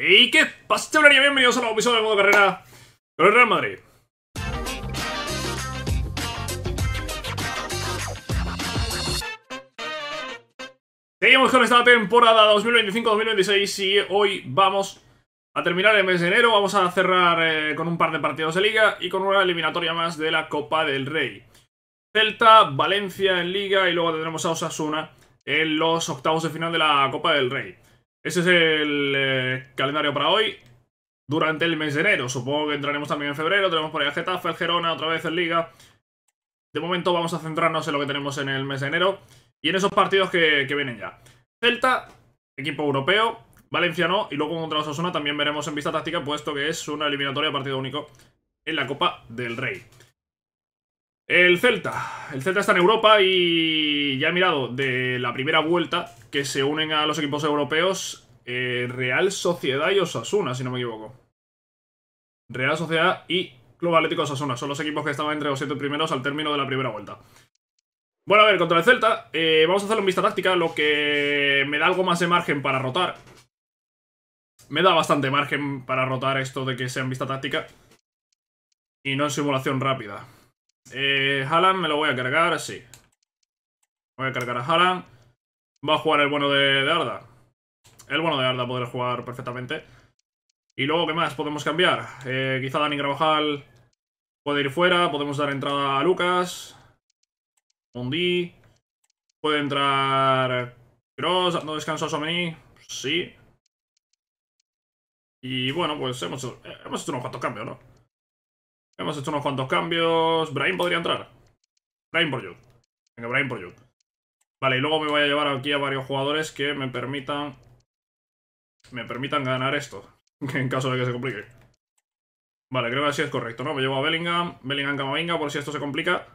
¿Y qué pasa, chavalería? Bienvenidos a un nuevo episodio de Modo Carrera con Real Madrid. Seguimos con esta temporada 2025-2026 y hoy vamos a terminar el mes de enero. Vamos a cerrar eh, con un par de partidos de liga y con una eliminatoria más de la Copa del Rey. Celta, Valencia en liga y luego tendremos a Osasuna en los octavos de final de la Copa del Rey. Ese es el eh, calendario para hoy. Durante el mes de enero, supongo que entraremos también en febrero. Tenemos por ahí a Getafe, Gerona, otra vez en Liga. De momento vamos a centrarnos en lo que tenemos en el mes de enero y en esos partidos que, vienen ya. Celta, equipo europeo, valenciano y luego contra Osasuna también veremos en vista táctica, puesto que es una eliminatoria partido único en la Copa del Rey. El Celta. El Celta está en Europa y ya he mirado de la primera vuelta que se unen a los equipos europeos eh, Real Sociedad y Osasuna, si no me equivoco. Real Sociedad y Club Atlético Osasuna. Son los equipos que estaban entre los siete primeros al término de la primera vuelta. Bueno, a ver, contra el Celta eh, vamos a hacerlo en vista táctica, lo que me da algo más de margen para rotar. Me da bastante margen para rotar esto de que sea en vista táctica y no en simulación rápida. Eh, me lo voy a cargar sí Voy a cargar a Halam, Va a jugar el bueno de, Arda. El bueno de Arda podrá jugar perfectamente. Y luego, ¿qué más podemos cambiar? Eh, quizá Dani grabajal puede ir fuera. Podemos dar entrada a Lucas. Mundi. Puede entrar Cross, no descanso a mí Sí. Y bueno, pues hemos, hemos hecho unos cuantos cambios, ¿no? Hemos hecho unos cuantos cambios. Brain podría entrar. Brain por you. Venga, Brain por you. Vale, y luego me voy a llevar aquí a varios jugadores que me permitan... Me permitan ganar esto. En caso de que se complique. Vale, creo que así es correcto, ¿no? Me llevo a Bellingham, Bellingham Camavinga por si esto se complica.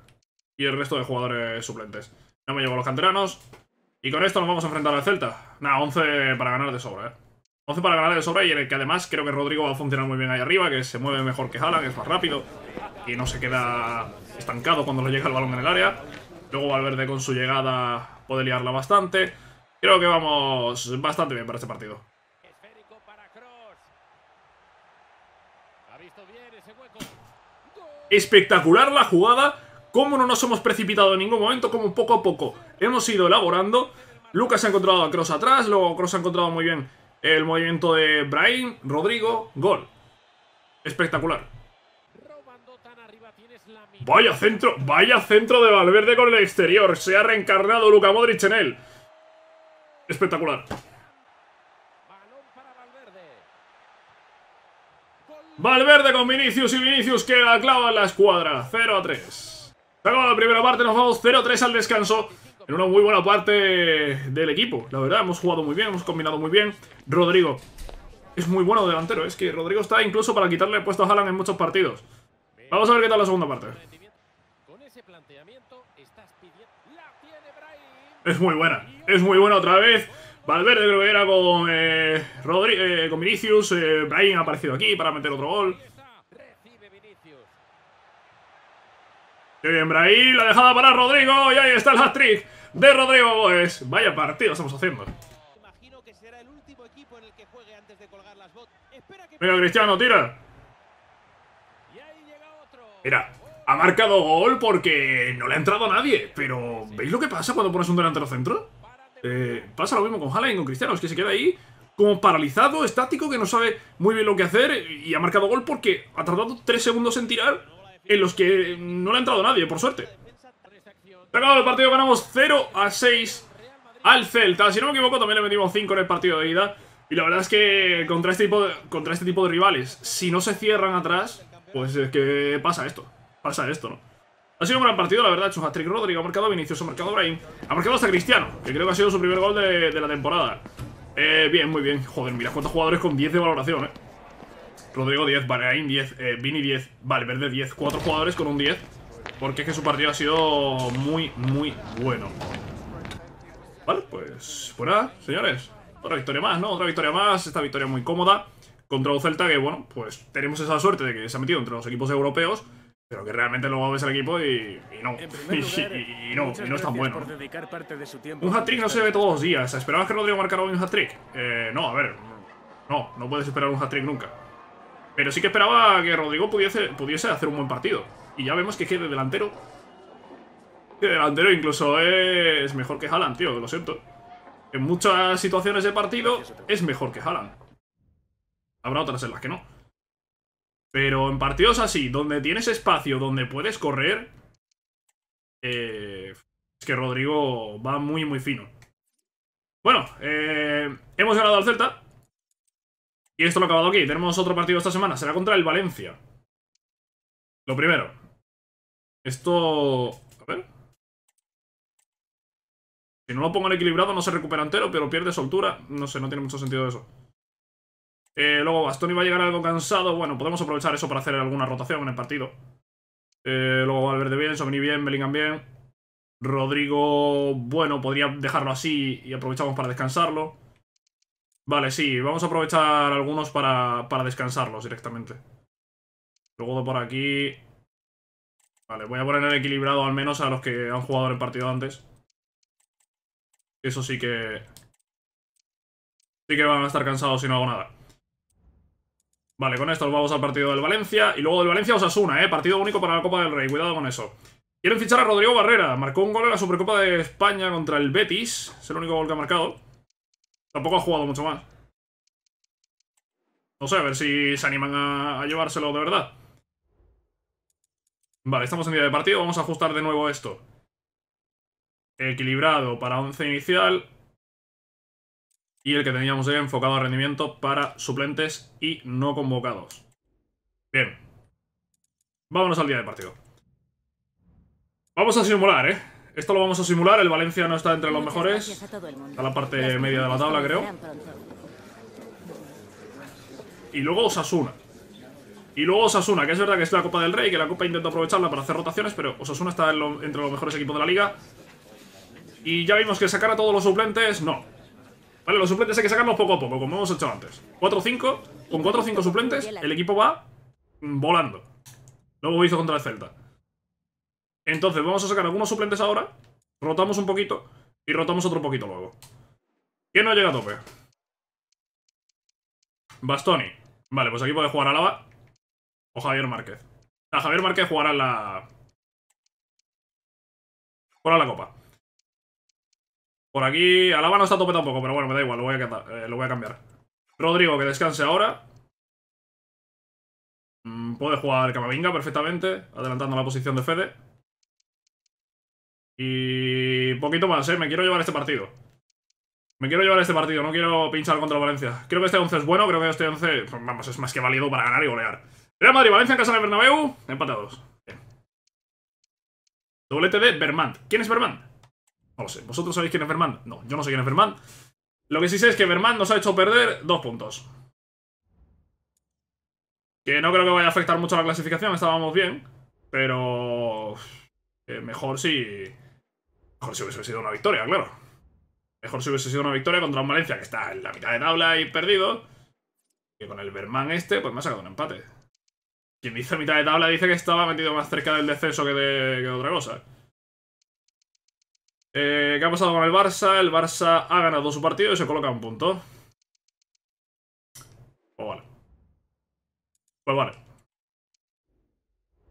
Y el resto de jugadores suplentes. No me llevo a los canteranos. Y con esto nos vamos a enfrentar al Celta. Nada, 11 para ganar de sobra, ¿eh? 11 para ganar el sobre y en el que además creo que Rodrigo va a funcionar muy bien ahí arriba, que se mueve mejor que Haaland, es más rápido y no se queda estancado cuando le llega el balón en el área. Luego Valverde con su llegada puede liarla bastante. Creo que vamos bastante bien para este partido. Espectacular la jugada, Como no nos hemos precipitado en ningún momento, como poco a poco hemos ido elaborando. Lucas ha encontrado a Cross atrás, luego Cross ha encontrado muy bien el movimiento de Brian Rodrigo, gol. Espectacular. Vaya centro, vaya centro de Valverde con el exterior. Se ha reencarnado Luka Modric en él. Espectacular. Valverde con Vinicius y Vinicius que la clava en la escuadra. 0 a 3. Se la primera parte, nos vamos 0 a 3 al descanso en una muy buena parte del equipo. La verdad, hemos jugado muy bien, hemos combinado muy bien. Rodrigo es muy bueno delantero. Es que Rodrigo está incluso para quitarle puesto a Haaland en muchos partidos. Vamos a ver qué tal la segunda parte. Es muy buena. Es muy buena otra vez. Valverde creo que era con, eh, eh con Vinicius. Eh, Brian ha aparecido aquí para meter otro gol. Qué bien, Brahí, la dejada para Rodrigo y ahí está el hat-trick de Rodrigo Boes. Vaya partido estamos haciendo. ¡Mira, Cristiano, tira. Mira, ha marcado gol porque no le ha entrado a nadie. Pero, ¿veis lo que pasa cuando pones un delantero centro? Eh, pasa lo mismo con Haaland y con Cristiano, es que se queda ahí como paralizado, estático, que no sabe muy bien lo que hacer y ha marcado gol porque ha tardado tres segundos en tirar en los que no le ha entrado nadie, por suerte. Se acabado el partido, ganamos 0 a 6 al Celta. Si no me equivoco, también le metimos 5 en el partido de ida. Y la verdad es que contra este tipo de, contra este tipo de rivales, si no se cierran atrás, pues es que pasa esto. Pasa esto, ¿no? Ha sido un gran partido, la verdad. Ha Rodrigo, ha marcado Vinicius, ha marcado Brain. Ha marcado hasta Cristiano, que creo que ha sido su primer gol de, la temporada. Eh, bien, muy bien. Joder, mira cuántos jugadores con 10 de valoración, ¿eh? Rodrigo 10, Bahrain 10, eh, Vini 10, Valverde 10, 4 jugadores con un 10 Porque es que su partido ha sido muy, muy bueno Vale, pues, pues señores Otra victoria más, ¿no? Otra victoria más, esta victoria muy cómoda Contra un Celta que, bueno, pues tenemos esa suerte de que se ha metido entre los equipos europeos pero que realmente luego ves el equipo y, y no. y, no, y no es tan bueno. Un hat-trick no se ve todos los días. ¿Esperabas que Rodrigo marcara hoy un hat-trick? Eh, no, a ver. No, no puedes esperar un hat-trick nunca. Pero sí que esperaba que Rodrigo pudiese, pudiese hacer un buen partido. Y ya vemos que de delantero. de delantero incluso es mejor que Haaland, tío, lo siento. En muchas situaciones de partido es mejor que Haaland. Habrá otras en las que no. Pero en partidos así, donde tienes espacio, donde puedes correr, eh, es que Rodrigo va muy, muy fino. Bueno, eh, hemos ganado al Celta. Y esto lo he acabado aquí. Tenemos otro partido esta semana. Será contra el Valencia. Lo primero. Esto... A ver. Si no lo pongo en equilibrado no se recupera entero, pero pierde soltura. No sé, no tiene mucho sentido eso. Eh, luego Bastoni va a llegar algo cansado. Bueno, podemos aprovechar eso para hacer alguna rotación en el partido. Eh, luego Valverde bien, Sobini bien, Bellingham bien. Rodrigo, bueno, podría dejarlo así y aprovechamos para descansarlo. Vale, sí, vamos a aprovechar algunos para, descansarlos directamente. Luego de por aquí... Vale, voy a poner en equilibrado al menos a los que han jugado en el partido antes. Eso sí que... Sí que van a estar cansados si no hago nada. Vale, con esto vamos al partido del Valencia. Y luego del Valencia asuna, ¿eh? Partido único para la Copa del Rey. Cuidado con eso. Quieren fichar a Rodrigo Barrera. Marcó un gol en la Supercopa de España contra el Betis. Es el único gol que ha marcado. Tampoco ha jugado mucho más. No sé, a ver si se animan a, llevárselo de verdad. Vale, estamos en día de partido. Vamos a ajustar de nuevo esto. Equilibrado para 11 inicial. Y el que teníamos ya enfocado a rendimiento para suplentes y no convocados. Bien. Vámonos al día de partido. Vamos a simular, ¿eh? Esto lo vamos a simular, el Valencia no está entre los mejores. Está la parte media de la tabla, creo. Y luego Osasuna. Y luego Osasuna, que es verdad que es la Copa del Rey, que la Copa intento aprovecharla para hacer rotaciones, pero Osasuna está entre los mejores equipos de la liga. Y ya vimos que sacar a todos los suplentes, no. Vale, los suplentes hay que sacarlos poco a poco, como hemos hecho antes. 4-5, con 4 5 suplentes, el equipo va volando. Luego hizo contra el Celta. Entonces vamos a sacar algunos suplentes ahora. Rotamos un poquito y rotamos otro poquito luego. ¿Quién no llega a tope? Bastoni. Vale, pues aquí puede jugar Lava o Javier Márquez. A ah, Javier Márquez jugará la... Jugará la copa. Por aquí, Alaba no está a tope tampoco, pero bueno, me da igual, lo voy a, eh, lo voy a cambiar. Rodrigo, que descanse ahora. Mm, puede jugar Camavinga perfectamente, adelantando la posición de Fede. Y poquito más, ¿eh? Me quiero llevar este partido. Me quiero llevar este partido, no quiero pinchar contra Valencia. Creo que este 11 es bueno, creo que este 11, vamos, es más que válido para ganar y golear. Real Madrid-Valencia en casa de Bernabéu, empatados. Bien. Doblete de Bermant. ¿Quién es Bermán? No lo sé. ¿Vosotros sabéis quién es Bermán? No, yo no sé quién es Bermán Lo que sí sé es que Bermán nos ha hecho perder dos puntos. Que no creo que vaya a afectar mucho a la clasificación, estábamos bien. Pero... Eh, mejor si... Mejor si hubiese sido una victoria, claro. Mejor si hubiese sido una victoria contra un Valencia que está en la mitad de tabla y perdido. Que con el Berman este, pues me ha sacado un empate. Quien dice mitad de tabla dice que estaba metido más cerca del descenso que de otra cosa. Eh, ¿Qué ha pasado con el Barça? El Barça ha ganado su partido y se coloca un punto. Pues vale. Pues vale.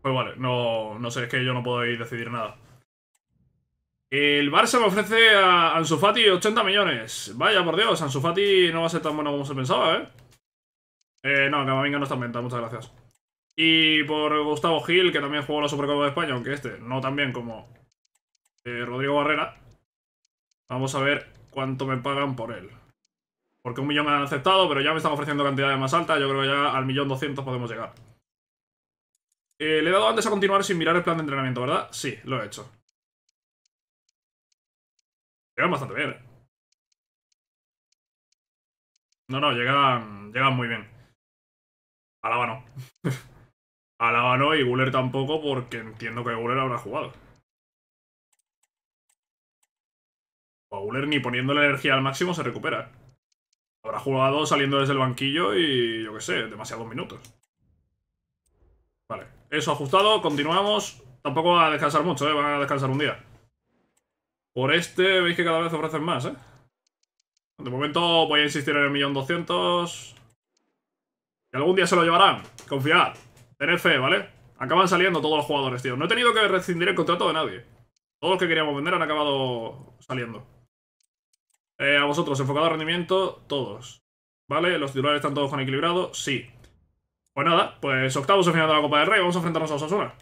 Pues vale, no, no sé, es que yo no puedo decidir nada. El Barça me ofrece a Ansu Fati 80 millones. Vaya, por Dios, Ansu Fati no va a ser tan bueno como se pensaba, ¿eh? Eh, no, Camavinga no está en muchas gracias. Y por Gustavo Gil, que también jugó la Supercopa de España, aunque este no tan bien como eh, Rodrigo Barrera. Vamos a ver cuánto me pagan por él. Porque un millón han aceptado, pero ya me están ofreciendo cantidades más altas. Yo creo que ya al millón doscientos podemos llegar. Eh, le he dado antes a continuar sin mirar el plan de entrenamiento, ¿verdad? Sí, lo he hecho. Llegan bastante bien. No, no, llegan, llegan muy bien. Alaba no. no y Guller tampoco porque entiendo que Guller habrá jugado. O ni poniendo la energía al máximo se recupera. Habrá jugado saliendo desde el banquillo y yo qué sé, demasiados minutos. Vale, eso ajustado, continuamos. Tampoco va a descansar mucho, ¿eh? van a descansar un día. Por este veis que cada vez ofrecen más, ¿eh? De momento voy a insistir en el millón doscientos. Y algún día se lo llevarán. Confiad. Tened fe, ¿vale? Acaban saliendo todos los jugadores, tío. No he tenido que rescindir el contrato de nadie. Todos los que queríamos vender han acabado saliendo. Eh, a vosotros, enfocado a rendimiento, todos. ¿Vale? ¿Los titulares están todos con equilibrado? Sí. Pues nada, pues octavos en final de la Copa del Rey. Vamos a enfrentarnos a Osasuna.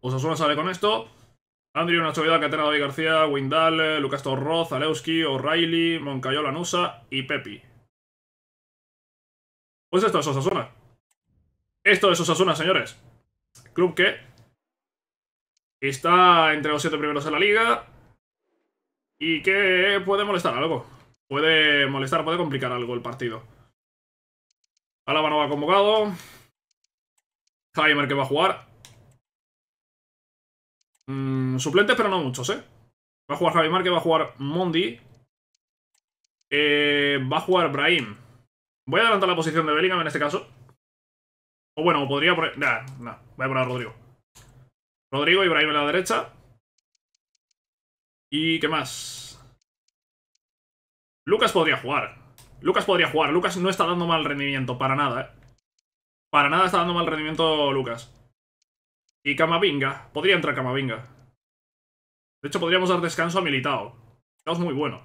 Osasuna sale con esto. Andrew, Nacho Vidal, Catena, David García, Windal, Lucas Torroz, Zalewski, O'Reilly, Moncayola, Nusa y Pepi. Pues esto es Osasuna. Esto es Osasuna, señores. Club que está entre los siete primeros en la liga y que puede molestar algo. Puede molestar, puede complicar algo el partido. Alaba no va convocado. Heimer que va a jugar. Mm, suplentes, pero no muchos, ¿eh? Va a jugar Javi Marque va a jugar Mondi. Eh, va a jugar Brahim. Voy a adelantar la posición de Bellingham en este caso. O bueno, podría poner... voy a poner a Rodrigo. Rodrigo y Brahim en la derecha. ¿Y qué más? Lucas podría jugar. Lucas podría jugar. Lucas no está dando mal rendimiento, para nada, ¿eh? Para nada está dando mal rendimiento Lucas. Y Camavinga. Podría entrar Camavinga. De hecho, podríamos dar descanso a Militao. Militao es muy bueno.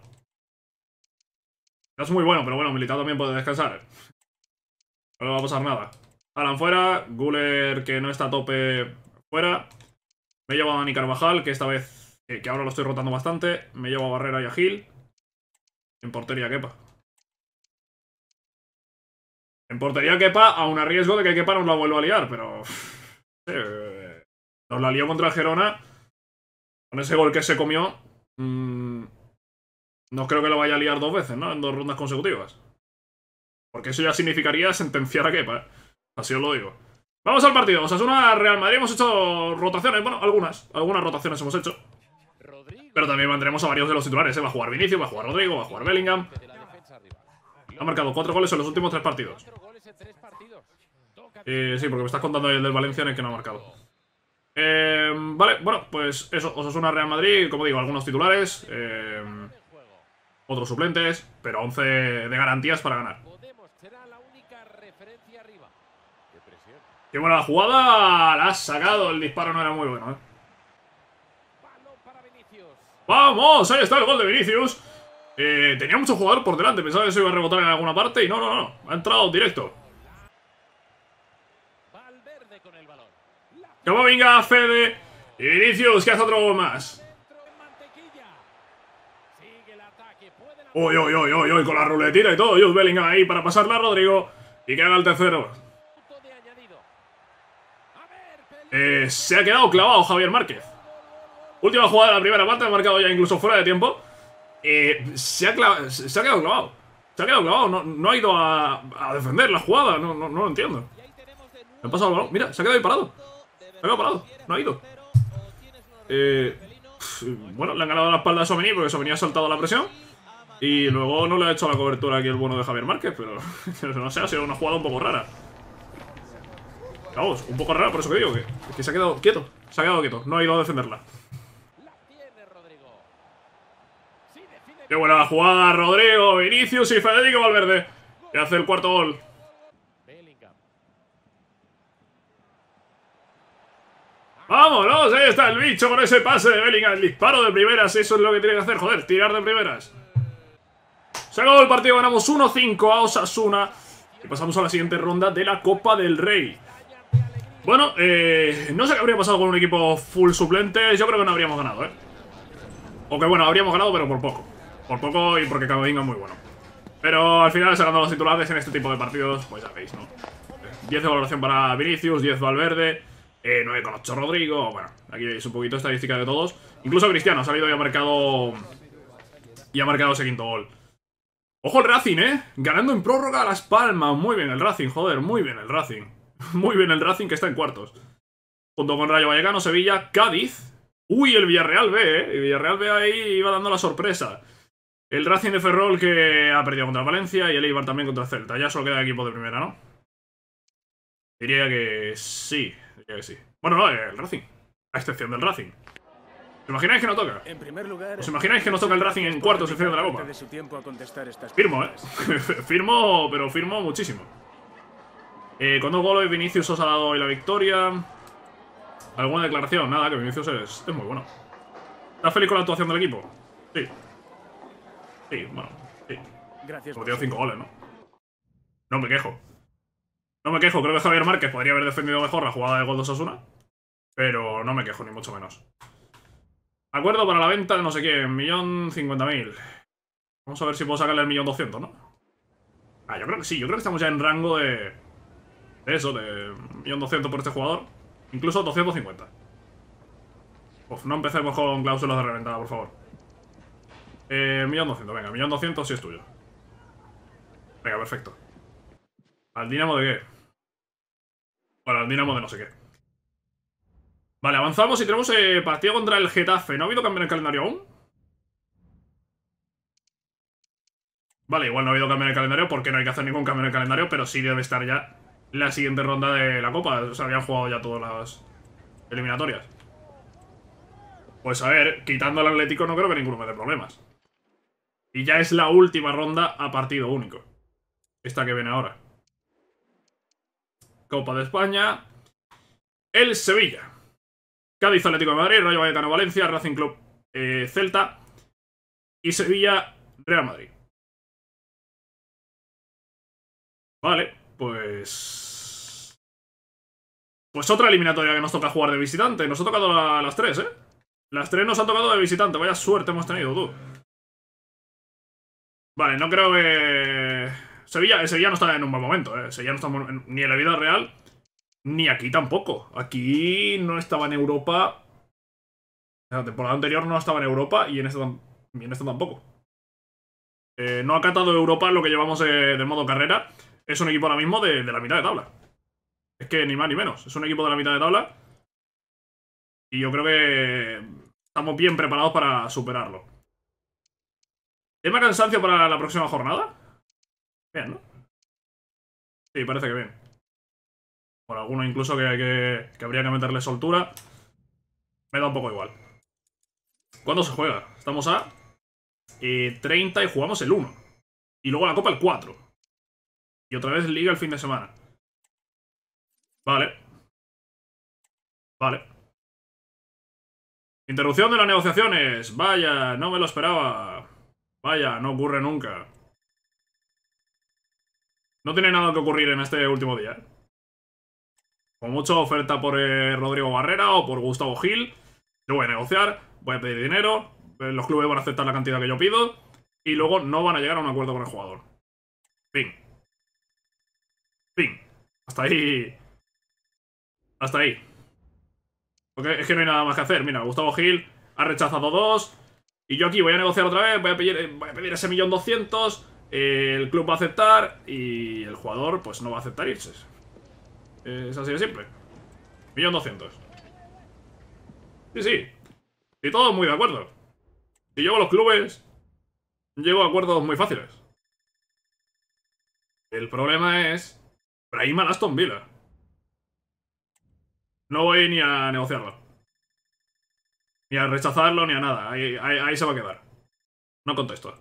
Militao es muy bueno, pero bueno, Militao también puede descansar. No le va a pasar nada. Alan fuera. Guler que no está a tope, fuera. Me he a Dani Carvajal, que esta vez... Eh, que ahora lo estoy rotando bastante. Me llevo a Barrera y a Gil. En portería quepa. En portería quepa A un riesgo de que quepa nos la vuelva a liar, pero... Eh, nos la lió contra el Gerona. Con ese gol que se comió. Mm, no creo que lo vaya a liar dos veces, ¿no? En dos rondas consecutivas. Porque eso ya significaría sentenciar a Kepa. ¿eh? Así os lo digo. Vamos al partido. Osasuna Real Madrid. Hemos hecho rotaciones. Bueno, algunas. Algunas rotaciones hemos hecho. Pero también mantendremos a varios de los titulares. ¿eh? Va a jugar Vinicius, va a jugar Rodrigo, va a jugar Bellingham. Ha marcado cuatro goles en los últimos tres partidos. Eh, sí, porque me estás contando el del valenciano en el que no ha marcado. Em, vale, bueno, pues eso, Osasuna Real Madrid, como digo, algunos titulares, em, otros suplentes, pero 11 de garantías para ganar. Qué buena la jugada, la ha sacado, el disparo no era muy bueno. ¿eh? ¡Vamos! Ahí está el gol de Vinicius. Eh, tenía mucho jugador por delante, pensaba que se iba a rebotar en alguna parte y no, no, no, ha entrado directo. Cómo venga Fede y Vinicius, que hace otro gol más. Uy, uy, uy, uy, uy, con la ruletita y todo. Jude Bellingham ahí para pasarla a Rodrigo y queda el tercero. Eh, se ha quedado clavado Javier Márquez. Última jugada de la primera parte, ha marcado ya incluso fuera de tiempo. Eh, se, ha quedado clavado. Se ha quedado clavado, no, ha ido a, defender la jugada, no, no, no lo entiendo. Me pasado el balón, mira, se ha quedado ahí parado. No ha parado, no ha ido. Eh, bueno, le han ganado la espalda a Somení porque Somení ha saltado la presión. Y luego no le ha hecho la cobertura aquí el bueno de Javier Márquez, pero no sé, ha sido una jugada un poco rara. Vamos, un poco rara, por eso que digo, que, se ha quedado quieto. Se ha quedado quieto, no ha ido a defenderla. Qué buena la jugada, Rodrigo, Vinicius y Federico Valverde. Y hace el cuarto gol. ¡Vámonos! Ahí está el bicho con ese pase de Bellingham. El disparo de primeras, eso es lo que tiene que hacer, joder, tirar de primeras. Se acabó el partido, ganamos 1-5 a Osasuna. Y pasamos a la siguiente ronda de la Copa del Rey. Bueno, eh, no sé qué habría pasado con un equipo full suplente. Yo creo que no habríamos ganado, ¿eh? O que bueno, habríamos ganado, pero por poco. Por poco y porque cada es muy bueno. Pero al final sacando los titulares en este tipo de partidos, pues ya veis, ¿no? 10 de valoración para Vinicius, 10 Valverde eh, 9 con 8 Rodrigo. Bueno, aquí veis un poquito estadística de todos. Incluso Cristiano ha salido y ha marcado. Y ha marcado ese quinto gol. Ojo el Racing, ¿eh? Ganando en prórroga a Las Palmas. Muy bien el Racing, joder, muy bien el Racing. Muy bien el Racing que está en cuartos. Junto con Rayo Vallecano, Sevilla, Cádiz. Uy, el Villarreal B, ¿eh? El Villarreal B ahí iba dando la sorpresa. El Racing de Ferrol que ha perdido contra Valencia y el Eibar también contra Celta. Ya solo queda equipo de primera, ¿no? Diría que sí. Eh, bueno, no, el Racing. A excepción del Racing. ¿Os imagináis que no toca? En primer lugar, ¿Os imagináis que no toca el Racing en cuartos de final de la Copa? firmo, ¿eh? firmo, pero firmo muchísimo. Eh, con dos goles Vinicius os ha dado hoy la victoria. ¿Alguna declaración? Nada, que Vinicius es, muy bueno. ¿Estás feliz con la actuación del equipo? Sí. Sí, bueno, sí. Gracias. Como cinco goles, ¿no? No me quejo. No me quejo, creo que Javier Márquez podría haber defendido mejor la jugada de goldos pero no me quejo, ni mucho menos. Acuerdo para la venta de no sé quién, millón cincuenta mil. Vamos a ver si puedo sacarle el millón doscientos, ¿no? Ah, yo creo que sí, yo creo que estamos ya en rango de... De eso, de millón doscientos por este jugador. Incluso 250. Pues no empecemos con cláusulas de reventada, por favor. Eh, millón doscientos, venga, millón doscientos si es tuyo. Venga, perfecto. ¿Al Dinamo de qué? Bueno, el Dinamo de no sé qué. Vale, avanzamos y tenemos eh, partido contra el Getafe. ¿No ha habido cambio en el calendario aún? Vale, igual no ha habido cambio en el calendario porque no hay que hacer ningún cambio en el calendario, pero sí debe estar ya la siguiente ronda de la Copa. O sea, habían jugado ya todas las eliminatorias. Pues a ver, quitando al Atlético no creo que ninguno me dé problemas. Y ya es la última ronda a partido único. Esta que viene ahora. Copa de España. El Sevilla. Cádiz Atlético de Madrid, Rayo Vallecano Valencia, Racing Club eh, Celta y Sevilla Real Madrid. Vale, pues... Pues otra eliminatoria que nos toca jugar de visitante. Nos ha tocado las tres, ¿eh? Las tres nos ha tocado de visitante. Vaya suerte hemos tenido, tú. Vale, no creo que Sevilla, eh, Sevilla no está en un buen momento, eh. Sevilla no está ni en la vida real, ni aquí tampoco. Aquí no estaba en Europa. La temporada anterior no estaba en Europa y en esta, tampoco. Eh, no ha catado Europa lo que llevamos de modo carrera. Es un equipo ahora mismo de, de, la mitad de tabla. Es que ni más ni menos. Es un equipo de la mitad de tabla. Y yo creo que estamos bien preparados para superarlo. ¿Tema cansancio para la próxima jornada? Bien, ¿no? Sí, parece que bien. Por alguno incluso que, que, habría que meterle soltura. Me da un poco igual. ¿Cuándo se juega? Estamos a 30 eh, y jugamos el 1. Y luego la Copa el 4. Y otra vez Liga el fin de semana. Vale. Vale. Interrupción de las negociaciones. Vaya, no me lo esperaba. Vaya, no ocurre nunca. No tiene nada que ocurrir en este último día. Con mucha oferta por eh, Rodrigo Barrera o por Gustavo Gil. Yo voy a negociar, voy a pedir dinero, eh, los clubes van a aceptar la cantidad que yo pido y luego no van a llegar a un acuerdo con el jugador. Fin. Fin. Hasta ahí. Hasta ahí. Porque es que no hay nada más que hacer. Mira, Gustavo Gil ha rechazado dos. Y yo aquí voy a negociar otra vez, voy a pedir, eh, voy a pedir ese millón doscientos el club va a aceptar y el jugador pues no va a aceptar irse. Es así de simple. doscientos. Sí, sí. Y todos muy de acuerdo. Si llego a los clubes, llego a acuerdos muy fáciles. El problema es Brahim Alaston Aston Villa. No voy ni a negociarlo. Ni a rechazarlo, ni a nada. ahí se va a quedar. No contesto.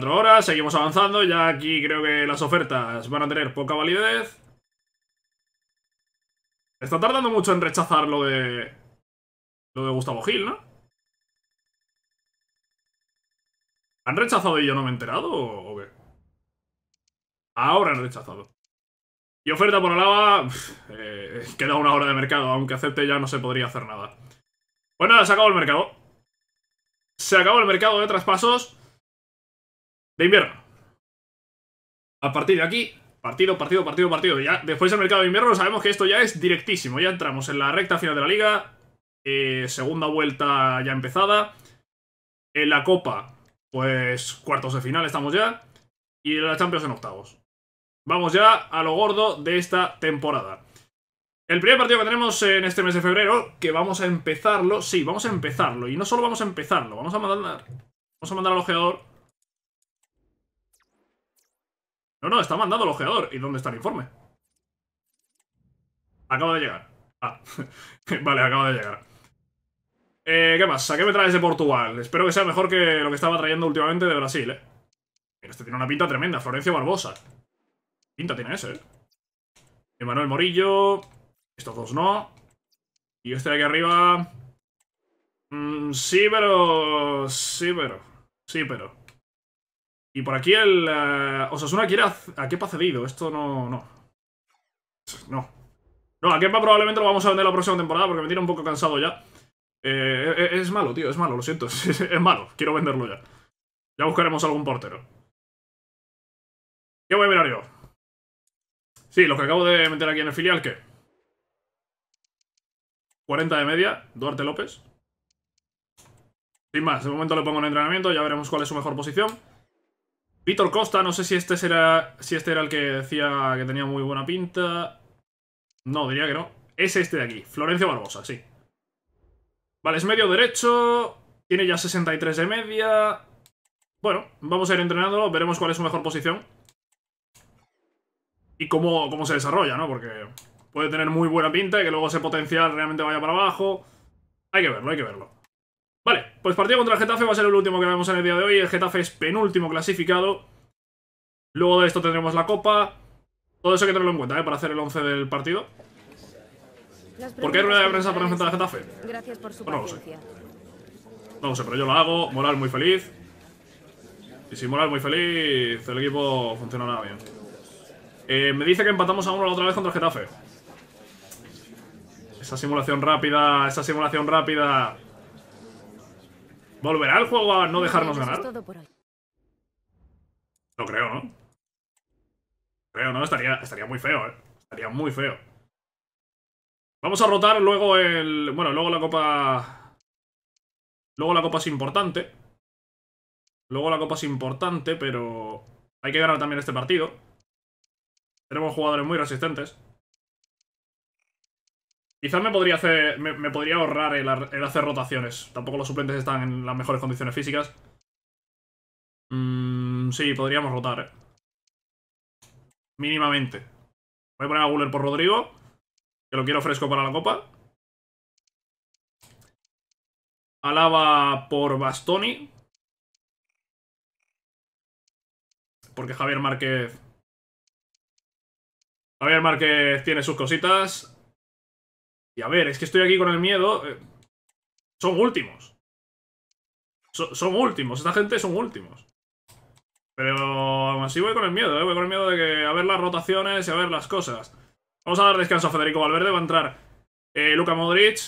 4 horas, seguimos avanzando. Ya aquí creo que las ofertas van a tener poca validez. Está tardando mucho en rechazar lo de... Lo de Gustavo Gil, ¿no? ¿Han rechazado y yo no me he enterado o qué? Ahora han rechazado. Y oferta por Alaba... Eh, queda una hora de mercado. Aunque acepte ya no se podría hacer nada. bueno pues nada, se acabó el mercado. Se acabó el mercado de traspasos de invierno. A partir de aquí, partido, partido, partido, partido. Ya después del mercado de invierno sabemos que esto ya es directísimo. Ya entramos en la recta final de la liga. Eh, segunda vuelta ya empezada. En la Copa, pues cuartos de final estamos ya. Y en la Champions en octavos. Vamos ya a lo gordo de esta temporada. El primer partido que tenemos en este mes de febrero, que vamos a empezarlo, sí, vamos a empezarlo. Y no solo vamos a empezarlo, vamos a mandar, vamos a mandar al ojeador No, no, está mandando el ojeador. ¿Y dónde está el informe? Acaba de llegar. Ah, vale, acaba de llegar. Eh, ¿Qué más? ¿A qué me traes de Portugal? Espero que sea mejor que lo que estaba trayendo últimamente de Brasil, ¿eh? este tiene una pinta tremenda. Florencio Barbosa. Pinta tiene ese, ¿eh? Emanuel Morillo. Estos dos no. Y este de aquí arriba... Mm, sí, pero... Sí, pero... Sí, pero... Y por aquí el... Uh, Osasuna quiere a, qué Kepa cedido. Esto no... No. No. No, a Kepa probablemente lo vamos a vender la próxima temporada porque me tiene un poco cansado ya. Eh, e, e, es, malo, tío. Es malo, lo siento. Es, malo. Quiero venderlo ya. Ya buscaremos algún portero. ¿Qué voy a mirar yo? Sí, lo que acabo de meter aquí en el filial, ¿qué? 40 de media, Duarte López. Sin más, de momento le pongo en entrenamiento, ya veremos cuál es su mejor posición. Víctor Costa, no sé si este, si este era el que decía que tenía muy buena pinta. No, diría que no. Es este de aquí, Florencio Barbosa, sí. Vale, es medio derecho, tiene ya 63 de media. Bueno, vamos a ir entrenándolo, veremos cuál es su mejor posición. Y cómo, cómo se desarrolla, ¿no? Porque puede tener muy buena pinta y que luego ese potencial realmente vaya para abajo. Hay que verlo, hay que verlo. Vale, pues partido contra el Getafe va a ser el último que vemos en el día de hoy. El Getafe es penúltimo clasificado. Luego de esto tendremos la Copa. Todo eso hay que tenerlo en cuenta, ¿eh? Para hacer el 11 del partido. ¿Por qué rueda de prensa para enfrentar al Getafe? Gracias por su no lo sé. No lo sé, pero yo lo hago. Moral muy feliz. Y si moral muy feliz, el equipo funcionará bien. Eh, me dice que empatamos a uno la otra vez contra el Getafe. Esa simulación rápida, esa simulación rápida... ¿Volverá el juego a no dejarnos ganar? No creo, ¿no? Creo, ¿no? Estaría, estaría muy feo, ¿eh? Estaría muy feo. Vamos a rotar luego el... Bueno, luego la copa... Luego la copa es importante. Luego la copa es importante, pero... Hay que ganar también este partido. Tenemos jugadores muy resistentes. Quizás me podría hacer. Me, podría ahorrar el, hacer rotaciones. Tampoco los suplentes están en las mejores condiciones físicas. Mm, sí, podríamos rotar, eh. Mínimamente. Voy a poner a Guller por Rodrigo. Que lo quiero fresco para la copa. Alaba por Bastoni. Porque Javier Márquez. Javier Márquez tiene sus cositas. Y a ver, es que estoy aquí con el miedo. Eh, son últimos. son últimos, esta gente son últimos. Pero así voy con el miedo, ¿eh? voy con el miedo de que a ver las rotaciones y a ver las cosas. Vamos a dar descanso a Federico Valverde, va a entrar eh, Luca Modric.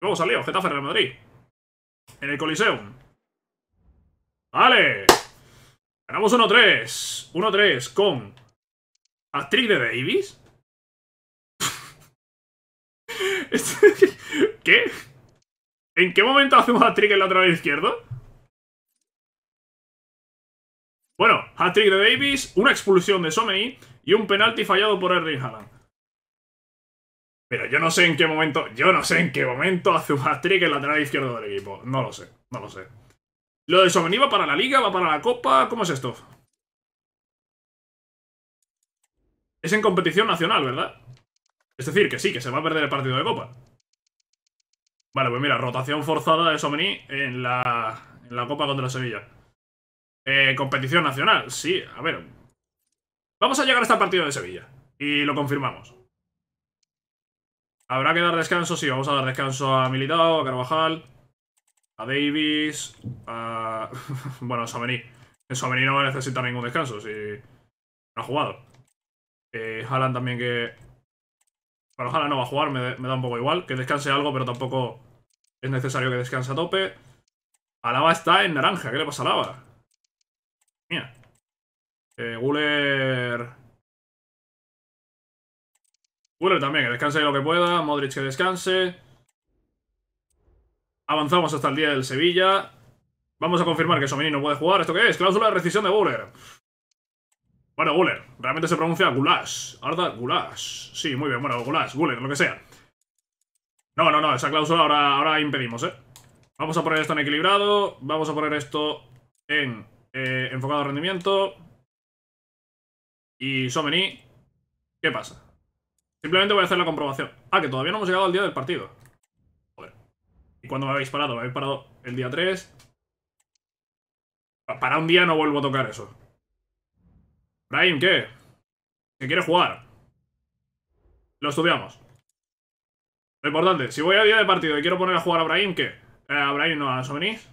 Luego salió, Getafe Real Madrid. En el Coliseum. Vale. Ganamos 1-3. 1-3 con... Actriz de Davis. ¿Qué? ¿En qué momento hacemos hat-trick en la lateral izquierdo? Bueno, hat-trick de Davis, una expulsión de Someni y un penalti fallado por Erling Haaland. Pero yo no sé en qué momento, yo no sé en qué momento hace un hat-trick el lateral izquierdo del equipo. No lo sé, no lo sé. ¿Lo de Someni va para la Liga, va para la Copa? ¿Cómo es esto? Es en competición nacional, ¿verdad? Es decir, que sí, que se va a perder el partido de Copa. Vale, pues mira, rotación forzada de Someni en la, Copa contra Sevilla. Eh, competición nacional, sí, a ver. Vamos a llegar hasta el partido de Sevilla. Y lo confirmamos. Habrá que dar descanso, sí, vamos a dar descanso a Militao, a Carvajal, a Davis, a... bueno, a Somení. En no va a necesitar ningún descanso, si no ha jugado. Eh, también que ojalá no va a jugar, me, da un poco igual. Que descanse algo, pero tampoco es necesario que descanse a tope. Alaba está en naranja. ¿Qué le pasa a Alaba? Mira. Eh, Guller... también, que descanse lo que pueda. Modric que descanse. Avanzamos hasta el día del Sevilla. Vamos a confirmar que Somini no puede jugar. ¿Esto qué es? Cláusula de rescisión de Guller. Bueno, Guler. Realmente se pronuncia Gulash. Arda Gulash. Sí, muy bien. Bueno, Gulash, Guler, lo que sea. No, no, no. Esa cláusula ahora, ahora impedimos, ¿eh? Vamos a poner esto en equilibrado. Vamos a poner esto en eh, enfocado rendimiento. Y Someni. ¿Qué pasa? Simplemente voy a hacer la comprobación. Ah, que todavía no hemos llegado al día del partido. Joder. ¿Y cuándo me habéis parado? Me habéis parado el día 3. Para un día no vuelvo a tocar eso. Brian, ¿qué? Que quiere jugar. Lo estudiamos. Lo importante, si voy a día de partido y quiero poner a jugar a Brahim, ¿qué? Eh, a no, a Sovenis.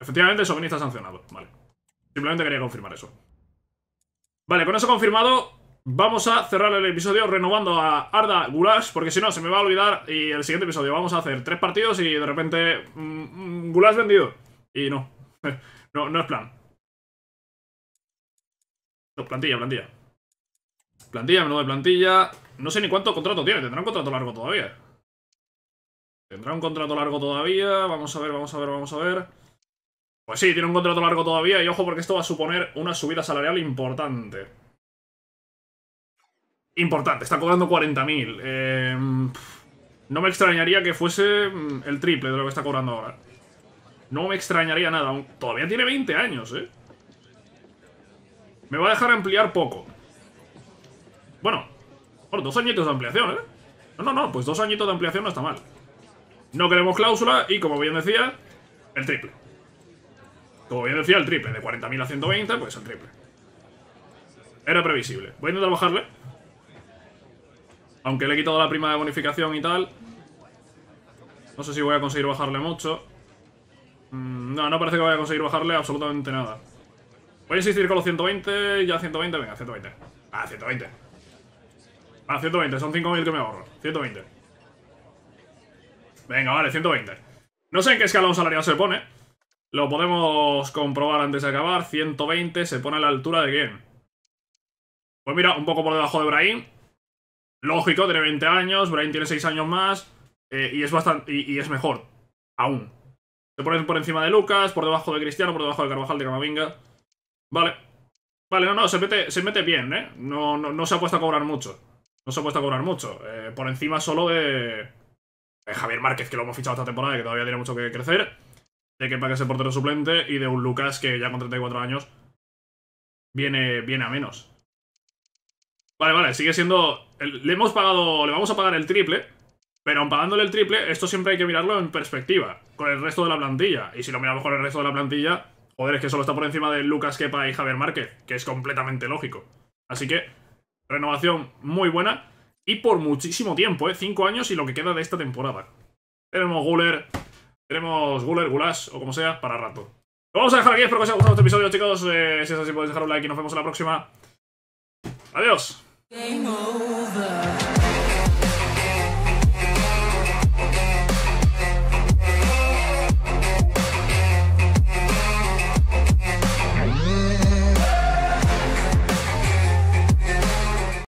Efectivamente, Sovenis está sancionado, vale. Simplemente quería confirmar eso. Vale, con eso confirmado, vamos a cerrar el episodio renovando a Arda Gulash, porque si no, se me va a olvidar y el siguiente episodio vamos a hacer tres partidos y de repente... Mmm, vendido. Y no, no, no es plan plantilla, plantilla. Plantilla, menudo de plantilla. No sé ni cuánto contrato tiene. Tendrá un contrato largo todavía. Tendrá un contrato largo todavía. Vamos a ver, vamos a ver, vamos a ver. Pues sí, tiene un contrato largo todavía. Y ojo porque esto va a suponer una subida salarial importante. Importante. Está cobrando 40.000. Em, no me extrañaría que fuese mm, el triple de lo que está cobrando ahora. No me extrañaría nada. Todavía tiene 20 años, ¿eh? Me va a dejar ampliar poco. Bueno, Por dos añitos de ampliación, ¿eh? No, no, no, pues dos añitos de ampliación no está mal. No queremos cláusula y, como bien decía, el triple. Como bien decía, el triple. De 40.000 a 120, pues el triple. Era previsible. Voy a intentar bajarle. Aunque le he quitado la prima de bonificación y tal. No sé si voy a conseguir bajarle mucho. Mm, no, no parece que vaya a conseguir bajarle absolutamente nada. Voy a insistir con los 120, ya 120, venga, 120. Ah, 120. Ah, 120, son 5.000 que me ahorro. 120. Venga, vale, 120. No sé en qué escalón salarial se pone. Lo podemos comprobar antes de acabar. 120 se pone a la altura de quién. Pues mira, un poco por debajo de Brain. Lógico, tiene 20 años, Brain tiene 6 años más. Eh, y es bastante. Y, es mejor. Aún. Se pone por encima de Lucas, por debajo de Cristiano, por debajo de Carvajal de Camavinga. Vale. Vale, no, no, se mete, se bien, ¿eh? No, no, no se ha puesto a cobrar mucho. No se ha puesto a cobrar mucho. Eh, por encima solo de... de... Javier Márquez, que lo hemos fichado esta temporada y que todavía tiene mucho que crecer. De que que sea portero suplente y de un Lucas que ya con 34 años viene, viene a menos. Vale, vale, sigue siendo... Le hemos pagado... Le vamos a pagar el triple. Pero aun pagándole el triple, esto siempre hay que mirarlo en perspectiva. Con el resto de la plantilla. Y si lo miramos con el resto de la plantilla Joder, es que solo está por encima de Lucas Kepa y Javier Márquez, que es completamente lógico. Así que, renovación muy buena y por muchísimo tiempo, ¿eh? Cinco años y lo que queda de esta temporada. Tenemos Guller, tenemos Guller, Gulas o como sea, para rato. Lo vamos a dejar aquí, espero que os haya gustado este episodio, chicos. Eh, si es así, podéis dejar un like y nos vemos en la próxima. Adiós.